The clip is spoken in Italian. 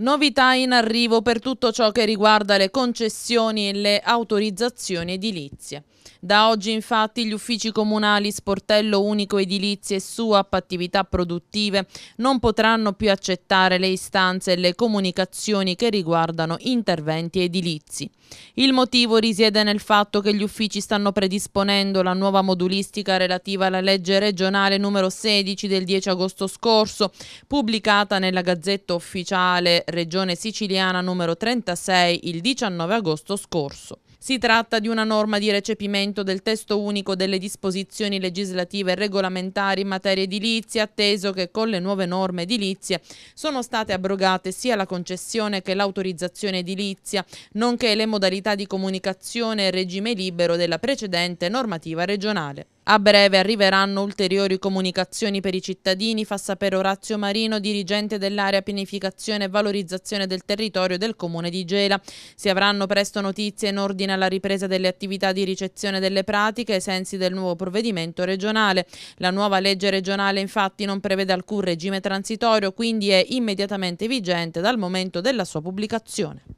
Novità in arrivo per tutto ciò che riguarda le concessioni e le autorizzazioni edilizie. Da oggi infatti gli uffici comunali Sportello Unico Edilizie e SUAP attività produttive non potranno più accettare le istanze e le comunicazioni che riguardano interventi edilizi. Il motivo risiede nel fatto che gli uffici stanno predisponendo la nuova modulistica relativa alla legge regionale numero 16 del 10 agosto scorso, pubblicata nella Gazzetta Ufficiale regione siciliana numero 36, il 19 agosto scorso. Si tratta di una norma di recepimento del testo unico delle disposizioni legislative e regolamentari in materia edilizia, atteso che con le nuove norme edilizie sono state abrogate sia la concessione che l'autorizzazione edilizia, nonché le modalità di comunicazione e regime libero della precedente normativa regionale. A breve arriveranno ulteriori comunicazioni per i cittadini, fa sapere Orazio Marino, dirigente dell'area pianificazione e valorizzazione del territorio del comune di Gela. Si avranno presto notizie in ordine alla ripresa delle attività di ricezione delle pratiche ai sensi del nuovo provvedimento regionale. La nuova legge regionale infatti non prevede alcun regime transitorio, quindi è immediatamente vigente dal momento della sua pubblicazione.